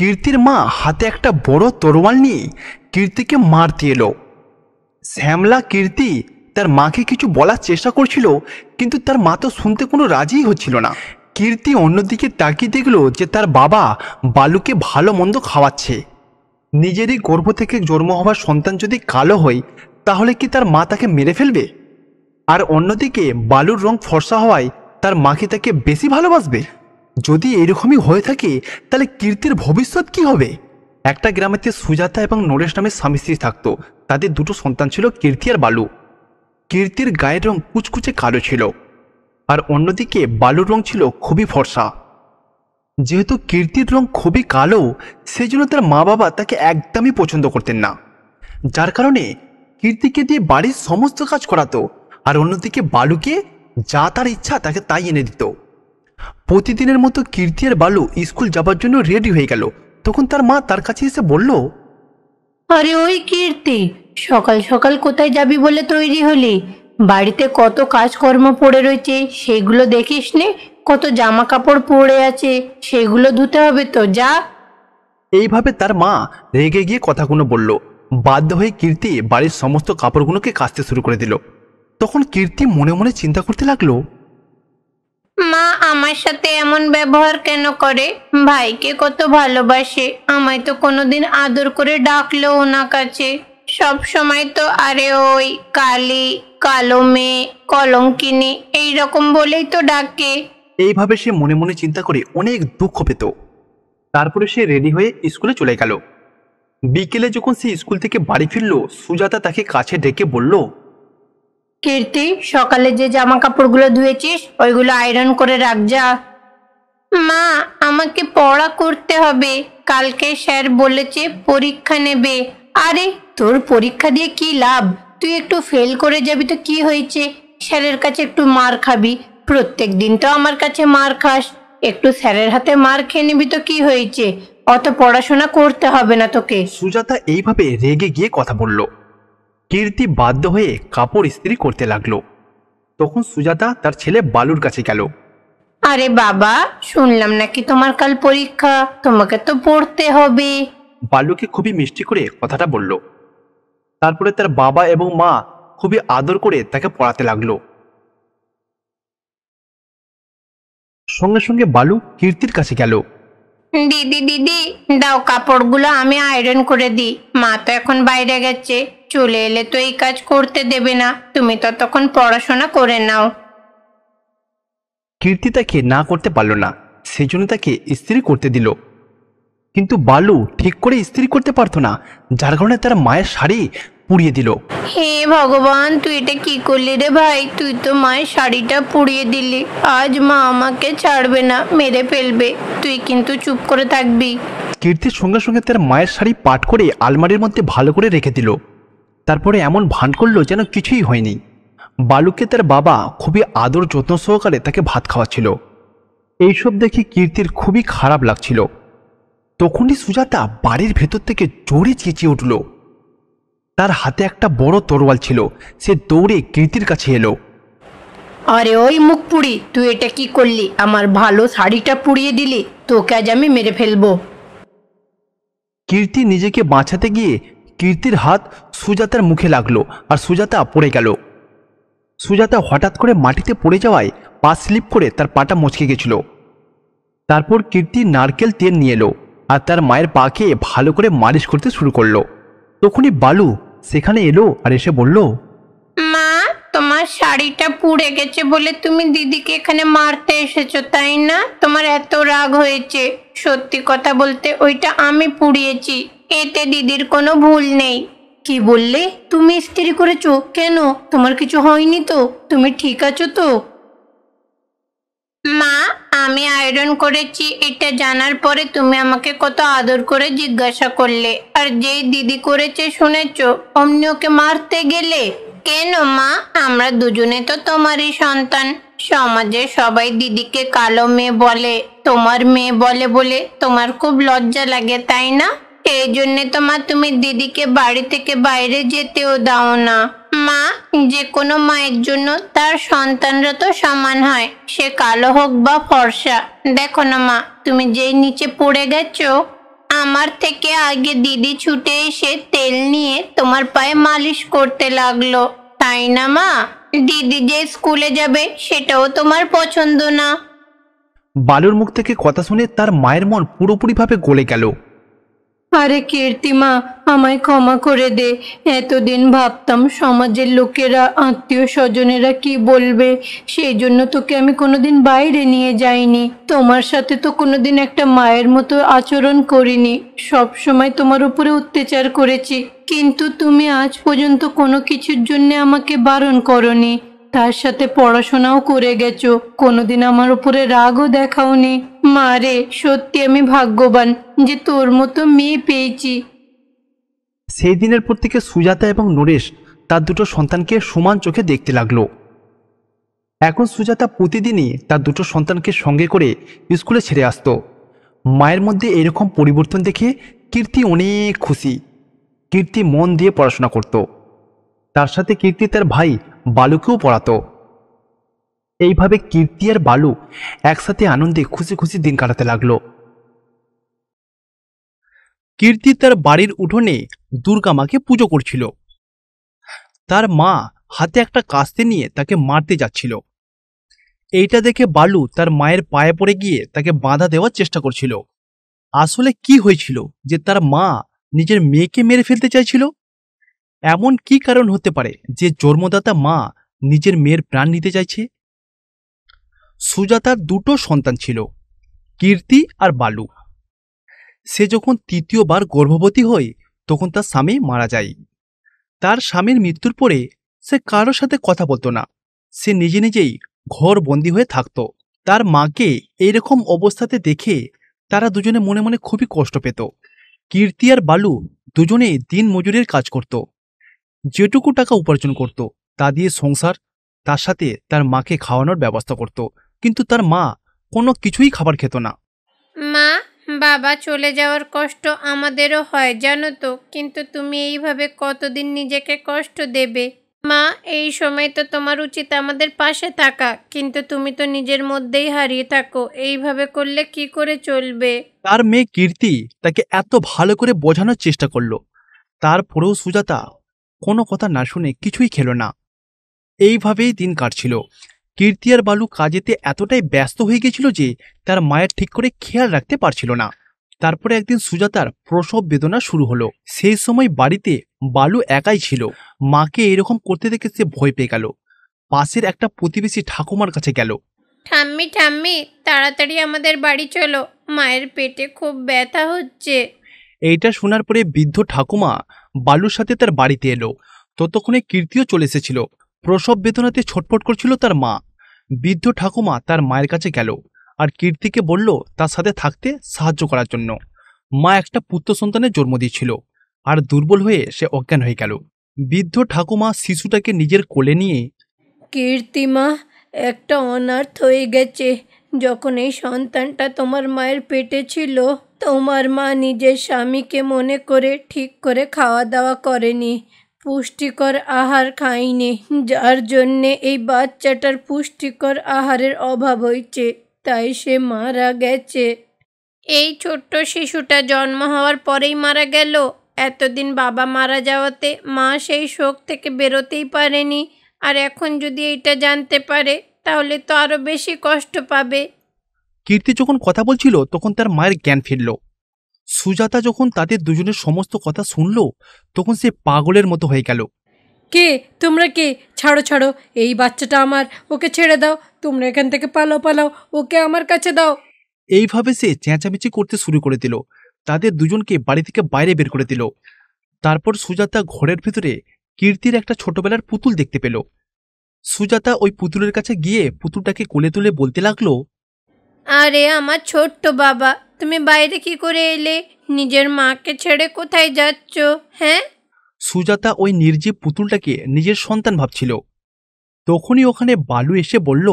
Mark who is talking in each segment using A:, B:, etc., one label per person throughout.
A: কীর্তির মা হাতে একটা বড় তরোয়াল নিয়ে কীর্তিকে মারতে এলো শ্যামলা কীর্তি তার মাকে কিছু বলার চেষ্টা করছিল কিন্তু তার মা তো শুনতে কোনো রাজিই হচ্ছিল না কীর্তি অন্যদিকে তাকিয়ে দেখলো যে তার বাবা বালুকে ভালো মন্দ খাওয়াচ্ছে নিজেরই গর্ভ থেকে জন্ম হওয়ার সন্তান যদি কালো হয় তাহলে কি তার মা তাকে মেরে ফেলবে আর অন্যদিকে বালুর রং ফর্সা হওয়ায় তার মাকে তাকে বেশি ভালোবাসবে যদি এরকমই হয়ে থাকে তাহলে কীর্তির ভবিষ্যৎ কি হবে একটা গ্রামেতে সুজাতা এবং নরেশ নামের স্বামী স্ত্রী থাকতো তাদের দুটো সন্তান ছিল কীর্তি আর বালু কীর্তির গায়ের রং কুচকুচে কালো ছিল আর অন্যদিকে বালুর রং ছিল খুবই ফর্সা যেহেতু কীর্তির রং খুবই কালো সেজন্য তার মা বাবা তাকে একদমই পছন্দ করতেন না যার কারণে কীর্তিকে দিয়ে বাড়ির সমস্ত কাজ করাতো আর অন্যদিকে বালুকে যা তার ইচ্ছা তাকে তাই এনে দিত প্রতিদিনের মতো কীর্তি আর বালু স্কুল যাবার জন্য রেডি হয়ে গেল তখন তার মা তার কাছে এসে বলল
B: আরে ওই কীর্তি সকাল সকাল কোথায় যাবি বলে তৈরি হলি বাড়িতে কত কাজকর্ম পড়ে রয়েছে সেগুলো দেখিস নে কত জামা কাপড় পড়ে আছে সেগুলো ধুতে হবে তো যা
A: এইভাবে তার মা রেগে গিয়ে কথাগুলো বলল বাধ্য হয়ে কীর্তি বাড়ির সমস্ত কাপড়গুলোকে কাচতে শুরু করে দিল তখন কীর্তি মনে মনে চিন্তা করতে লাগলো
B: মা আমার সাথে এমন ব্যবহার কেন করে ভাইকে কত ভালোবাসে আমায় তো কোনোদিন আদর করে ডাকলো ওনা কাছে সব সময় তো আরে ওই কালি কালো মেয়ে
A: এই এইরকম বলেই তো ডাকে এইভাবে সে মনে মনে চিন্তা করে অনেক দুঃখ পেত তারপরে সে রেডি হয়ে স্কুলে চলে গেল বিকেলে যখন সে স্কুল থেকে বাড়ি ফিরল সুজাতা তাকে কাছে ডেকে বলল
B: কীর্তি সকালে যে জামা কাপড়গুলো ধুয়েছিস ওইগুলো আয়রন করে রাখ যা মা আমাকে পড়া করতে হবে কালকে স্যার বলেছে পরীক্ষা নেবে আরে তোর পরীক্ষা দিয়ে কি লাভ তুই একটু ফেল করে যাবি তো কি হয়েছে স্যারের কাছে একটু মার খাবি প্রত্যেক দিন তো আমার কাছে মার খাস একটু স্যারের
A: হাতে মার খেয়ে নিবি তো কি হয়েছে অত পড়াশোনা করতে হবে না তোকে সুজাতা এইভাবে রেগে গিয়ে কথা বলল কীর্তি বাধ্য হয়ে কাপড় ইস্ত্রি করতে লাগলো তখন সুজাতা তার ছেলে বালুর কাছে গেল আরে বাবা
B: শুনলাম নাকি তোমার কাল পরীক্ষা তোমাকে তো পড়তে হবে
A: বালুকে খুবই মিষ্টি করে কথাটা বলল তারপরে তার বাবা এবং মা খুবই আদর করে তাকে পড়াতে লাগলো সঙ্গে সঙ্গে বালু কীর্তির কাছে গেল
B: দিদি দিদি দাও কাপড়গুলো আমি আয়রন করে দিই মা তো এখন বাইরে গেছে চলে এলে তো এই কাজ করতে দেবে না তুমি ততক্ষণ পড়াশোনা করে নাও
A: কীর্তি তাকে না করতে পারল না সেজন্য তাকে স্ত্রী করতে দিল কিন্তু বালু ঠিক করে স্ত্রী করতে পারতো না যার কারণে তার মায়ের শাড়ি পুড়িয়ে দিল
B: হে ভগবান তুই এটা কি করলি রে ভাই তুই তো মায়ের শাড়িটা পুড়িয়ে দিলি আজ মা আমাকে ছাড়বে না মেরে ফেলবে তুই কিন্তু চুপ করে থাকবি
A: কীর্তির সঙ্গে সঙ্গে তার মায়ের শাড়ি পাঠ করে আলমারির মধ্যে ভালো করে রেখে দিল তারপরে এমন ভান করলো যেন কিছুই হয়নি বালুকে তার বাবা খুবই আদর যত্ন সহকারে তাকে ভাত খাওয়াচ্ছিল এইসব দেখে কীর্তির খুবই খারাপ লাগছিল তখনই সুজাতা বাড়ির ভেতর থেকে জোরে চেঁচিয়ে উঠল তার হাতে একটা বড় তরোয়াল ছিল সে দৌড়ে কীর্তির কাছে এলো
B: আরে ওই মুখ পুড়ি তুই এটা কি করলি আমার ভালো শাড়িটা পুড়িয়ে দিলি তোকে আজ আমি মেরে ফেলবো
A: কীর্তি নিজেকে বাঁচাতে গিয়ে কীর্তির হাত সুজাতার মুখে লাগলো আর সুজাতা পড়ে গেল সুজাতা হঠাৎ করে মাটিতে পড়ে যাওয়ায় পা স্লিপ করে তার পাটা মচকে গেছিল তারপর কীর্তি নারকেল তেল নিয়ে এলো আর তার মায়ের পাকে ভালো করে মালিশ করতে শুরু করলো তখনই বালু সেখানে এলো আর এসে বলল
B: মা তোমার শাড়িটা পুড়ে গেছে বলে তুমি দিদিকে এখানে মারতে এসেছো তাই না তোমার এত রাগ হয়েছে সত্যি কথা বলতে ওইটা আমি পুড়িয়েছি এতে দিদির কোনো ভুল নেই কি বললে তুমি স্ত্রী করেছো কেন তোমার কিছু হয়নি তো তুমি ঠিক আছো তো মা আমি আয়রন করেছি এটা জানার পরে তুমি আমাকে কত আদর করে জিজ্ঞাসা করলে আর যেই দিদি করেছে শুনেছ অমনি ওকে মারতে গেলে কেন মা আমরা দুজনে তো তোমারই সন্তান সমাজে সবাই দিদিকে কালো মেয়ে বলে তোমার মেয়ে বলে বলে তোমার খুব লজ্জা লাগে তাই না সেই জন্যে তো মা তুমি দিদিকে বাড়ি থেকে বাইরে যেতেও দাও না মা যে কোনো মায়ের জন্য তার সন্তানরা তো সমান হয় সে কালো হোক বা ফর্সা দেখো না মা তুমি যেই নিচে পড়ে গেছো আমার থেকে আগে দিদি ছুটে এসে তেল নিয়ে তোমার পায়ে মালিশ করতে লাগলো তাই না মা দিদি যে স্কুলে যাবে সেটাও তোমার পছন্দ না
A: বালুর মুখ থেকে কথা শুনে তার মায়ের মন পুরোপুরিভাবে গলে গেল
B: আরে কীর্তিমা আমায় ক্ষমা করে দে এতদিন ভাবতাম সমাজের লোকেরা আত্মীয় স্বজনেরা কি বলবে সেই জন্য তোকে আমি কোনোদিন বাইরে নিয়ে যাইনি তোমার সাথে তো কোনোদিন একটা মায়ের মতো আচরণ করিনি সব সময় তোমার উপরে অত্যাচার করেছি কিন্তু তুমি আজ পর্যন্ত কোনো কিছুর জন্য আমাকে বারণ করনি তার সাথে পড়াশোনাও করে গেছো কোনোদিন আমার উপরে রাগও দেখাওনি মা রে সত্যি আমি ভাগ্যবান যে তোর মতো মেয়ে পেয়েছি
A: সেই দিনের পর থেকে সুজাতা এবং নরেশ তার দুটো সন্তানকে সমান চোখে দেখতে লাগলো এখন সুজাতা প্রতিদিনই তার দুটো সন্তানকে সঙ্গে করে স্কুলে ছেড়ে আসত মায়ের মধ্যে এরকম পরিবর্তন দেখে কীর্তি অনেক খুশি কীর্তি মন দিয়ে পড়াশোনা করত তার সাথে কীর্তি তার ভাই বালুকেও পড়াতো এইভাবে কীর্তি আর বালু একসাথে আনন্দে খুশি খুশি দিন কাটাতে লাগলো কীর্তি তার বাড়ির উঠোনে দুর্গা মাকে পুজো করছিল তার মা হাতে একটা কাস্তে নিয়ে তাকে মারতে যাচ্ছিল এইটা দেখে বালু তার মায়ের পায়ে পড়ে গিয়ে তাকে বাঁধা দেওয়ার চেষ্টা করছিল আসলে কি হয়েছিল যে তার মা নিজের মেয়েকে মেরে ফেলতে চাইছিল এমন কি কারণ হতে পারে যে জন্মদাতা মা নিজের মেয়ের প্রাণ নিতে চাইছে সুজাতার দুটো সন্তান ছিল কীর্তি আর বালু সে যখন তৃতীয়বার গর্ভবতী হয় তখন তার স্বামী মারা যায় তার স্বামীর মৃত্যুর পরে সে কারোর সাথে কথা বলতো না সে নিজে নিজেই ঘর বন্দি হয়ে থাকত তার মাকে এইরকম অবস্থাতে দেখে তারা দুজনে মনে মনে খুবই কষ্ট পেত কীর্তি আর বালু দুজনে দিন মজুরের কাজ করত যেটুকু টাকা উপার্জন করত তা দিয়ে সংসার তার সাথে তার মাকে খাওয়ানোর ব্যবস্থা করত কিন্তু তার মা কোনো কিছুই খাবার খেত না
B: মা বাবা চলে যাওয়ার কষ্ট আমাদেরও হয় জানো তো কিন্তু তুমি এইভাবে কতদিন নিজেকে কষ্ট দেবে মা এই সময় তো তোমার উচিত আমাদের পাশে থাকা কিন্তু তুমি তো নিজের মধ্যেই হারিয়ে থাকো এইভাবে করলে কি করে চলবে
A: তার মেয়ে কীর্তি তাকে এত ভালো করে বোঝানোর চেষ্টা করলো তারপরেও সুজাতা কোনো কথা না শুনে কিছুই খেলো না এইভাবেই দিন কাটছিল কীর্তি আর বালু কাজেতে এতটাই ব্যস্ত হয়ে গেছিল যে তার মায়ের ঠিক করে খেয়াল রাখতে পারছিল না তারপরে একদিন সুজাতার প্রসব বেদনা শুরু হলো সেই সময় বাড়িতে বালু একাই ছিল মাকে এরকম করতে দেখে সে ভয় পেয়ে গেল পাশের একটা প্রতিবেশী ঠাকুমার কাছে গেল
B: ঠাম্মি ঠাম্মি তাড়াতাড়ি আমাদের বাড়ি চলো মায়ের পেটে খুব ব্যথা হচ্ছে
A: এইটা শোনার পরে বৃদ্ধ ঠাকুমা বালুর সাথে তার বাড়িতে এলো ততক্ষণে কীর্তিও চলে এসেছিল প্রসব বেদনাতে ছটফট করছিল তার মা বৃদ্ধ ঠাকুমা তার মায়ের কাছে গেল আর কীর্তিকে বলল তার সাথে থাকতে সাহায্য করার জন্য মা একটা পুত্র সন্তানের জন্ম দিয়েছিল আর দুর্বল হয়ে সে অজ্ঞান হয়ে গেল বৃদ্ধ ঠাকুমা শিশুটাকে নিজের কোলে নিয়ে
B: কীর্তিমা একটা অনার্থ হয়ে গেছে যখন এই সন্তানটা তোমার মায়ের পেটে ছিল তোমার মা নিজের স্বামীকে মনে করে ঠিক করে খাওয়া দাওয়া করেনি পুষ্টিকর আহার খাইনি যার জন্যে এই বাচ্চাটার পুষ্টিকর আহারের অভাব হয়েছে তাই সে মারা গেছে এই ছোট্ট শিশুটা জন্ম হওয়ার পরেই মারা গেল এতদিন বাবা মারা যাওয়াতে মা সেই শোক থেকে বেরোতেই পারেনি আর এখন যদি এইটা জানতে পারে তাহলে তো আরও বেশি কষ্ট পাবে
A: কীর্তি যখন কথা বলছিল তখন তার মায়ের জ্ঞান ফিরল সুজাতা যখন তাদের দুজনের সমস্ত কথা শুনল তখন সে পাগলের মতো হয়ে গেল
B: কে তোমরা কে ছাড়ো ছাড়ো এই বাচ্চাটা আমার ওকে ছেড়ে দাও তোমরা এখান থেকে পালাও পালাও ওকে আমার কাছে দাও
A: এইভাবে সে চেঁচামেচি করতে শুরু করে দিল তাদের দুজনকে বাড়ি থেকে বাইরে বের করে দিল তারপর সুজাতা ঘরের ভিতরে কীর্তির একটা ছোটবেলার পুতুল দেখতে পেল সুজাতা ওই পুতুলের কাছে গিয়ে পুতুলটাকে কোলে তুলে বলতে লাগলো
B: আরে আমার ছোট্ট বাবা তুমি বাইরে কি করে এলে নিজের মাকে ছেড়ে কোথায় যাচ্ছ হ্যাঁ
A: সুজাতা ওই নির্জীব পুতুলটাকে নিজের সন্তান ভাবছিল তখনই ওখানে বালু এসে বলল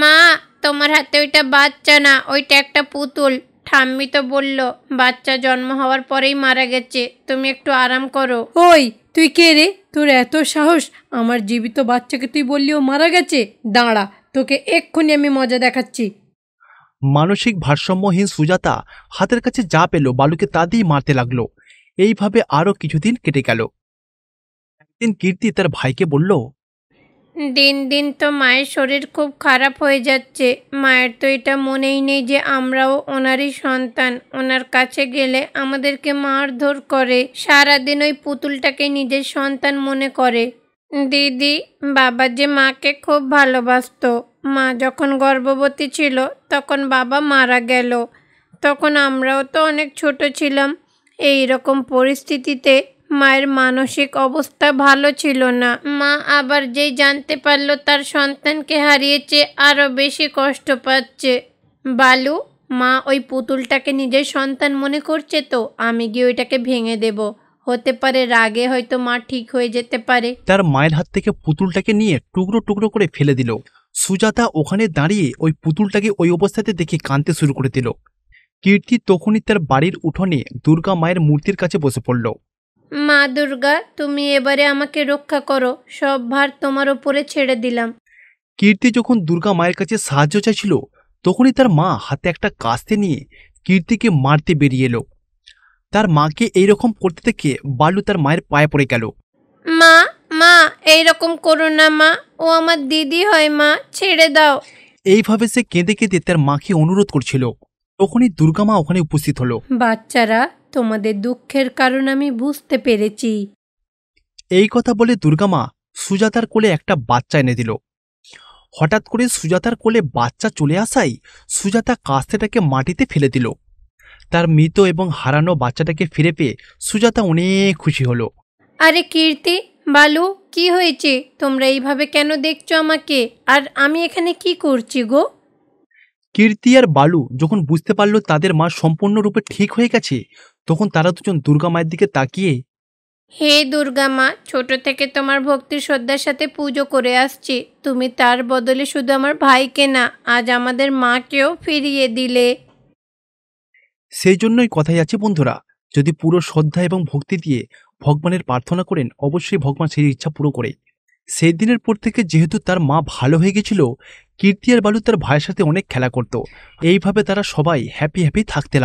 B: মা তোমার হাতে ওইটা বাচ্চা না ওইটা একটা পুতুল ঠাম্মি তো বলল বাচ্চা জন্ম হওয়ার পরেই মারা গেছে তুমি একটু আরাম করো ওই তুই কে রে তোর এত সাহস আমার জীবিত বাচ্চাকে তুই বললি ও মারা গেছে দাঁড়া তোকে এক্ষুনি আমি মজা দেখাচ্ছি
A: মানসিক ভারসাম্যহীন সুজাতা হাতের কাছে যা পেল বালুকে তা দিয়ে মারতে লাগলো এইভাবে আরও কিছুদিন কেটে গেল একদিন কীর্তি তার ভাইকে বলল
B: দিন দিন তো মায়ের শরীর খুব খারাপ হয়ে যাচ্ছে মায়ের তো এটা মনেই নেই যে আমরাও ওনারই সন্তান ওনার কাছে গেলে আমাদেরকে মারধর করে সারাদিন ওই পুতুলটাকে নিজের সন্তান মনে করে দিদি বাবা যে মাকে খুব ভালোবাসত মা যখন গর্ভবতী ছিল তখন বাবা মারা গেল তখন আমরাও তো অনেক ছোট ছিলাম এই রকম পরিস্থিতিতে মায়ের মানসিক অবস্থা ভালো ছিল না মা আবার যেই জানতে পারলো তার সন্তানকে হারিয়েছে আরও বেশি কষ্ট পাচ্ছে বালু মা ওই পুতুলটাকে নিজের সন্তান মনে করছে তো আমি গিয়ে ওইটাকে ভেঙে দেবো হতে পারে রাগে হয়তো মা ঠিক হয়ে যেতে পারে
A: তার মায়ের হাত থেকে পুতুলটাকে নিয়ে টুকরো টুকরো করে ফেলে দিল সুজাতা ওখানে দাঁড়িয়ে ওই পুতুলটাকে ওই অবস্থাতে দেখে কাঁদতে শুরু করে দিল কীর্তি তখনই তার বাড়ির উঠোনে দুর্গা মায়ের মূর্তির কাছে বসে পড়ল
B: মা দুর্গা তুমি এবারে আমাকে রক্ষা করো সব ভার তোমার ওপরে ছেড়ে দিলাম
A: কীর্তি যখন দুর্গা মায়ের কাছে সাহায্য চাইছিল তখনই তার মা হাতে একটা কাস্তে নিয়ে কীর্তিকে মারতে বেরিয়ে এলো তার মাকে এইরকম করতে দেখে বালু তার মায়ের পায়ে পড়ে গেল
B: মা মা এইরকম করো না মা ও আমার দিদি হয় মা ছেড়ে দাও
A: এইভাবে সে কেঁদে কেঁদে তার মাকে অনুরোধ করছিল তখনই মা ওখানে উপস্থিত হলো
B: বাচ্চারা তোমাদের দুঃখের কারণ আমি বুঝতে পেরেছি
A: এই কথা বলে দুর্গা মা সুজাতার কোলে একটা বাচ্চা এনে দিল হঠাৎ করে সুজাতার কোলে বাচ্চা চলে আসাই সুজাতা কাস্তেটাকে মাটিতে ফেলে দিল তার মৃত এবং হারানো বাচ্চাটাকে ফিরে পেয়ে সুজাতা অনেক খুশি হলো
B: আরে কীর্তি বালু কি হয়েছে তোমরা এইভাবে কেন দেখছো আমাকে আর আমি এখানে কি করছি গো
A: কীর্তি আর বালু যখন বুঝতে পারল তাদের মা সম্পূর্ণরূপে ঠিক হয়ে গেছে তখন তারা দুজন দুর্গা মায়ের দিকে তাকিয়ে
B: হে দুর্গা মা ছোট থেকে তোমার ভক্তি শ্রদ্ধার সাথে পুজো করে আসছি তুমি তার বদলে শুধু আমার ভাইকে না আজ আমাদের মাকেও ফিরিয়ে দিলে
A: সেই জন্যই কথাই আছে বন্ধুরা যদি পুরো শ্রদ্ধা এবং ভক্তি দিয়ে ভগবানের প্রার্থনা করেন অবশ্যই ভগবান সেই ইচ্ছা পুরো করে সেই দিনের পর থেকে যেহেতু তার মা ভালো হয়ে গেছিল কীর্তি আর বালু তার ভাইয়ের সাথে অনেক খেলা করত এইভাবে তারা সবাই হ্যাপি হ্যাপি থাকতে লাগ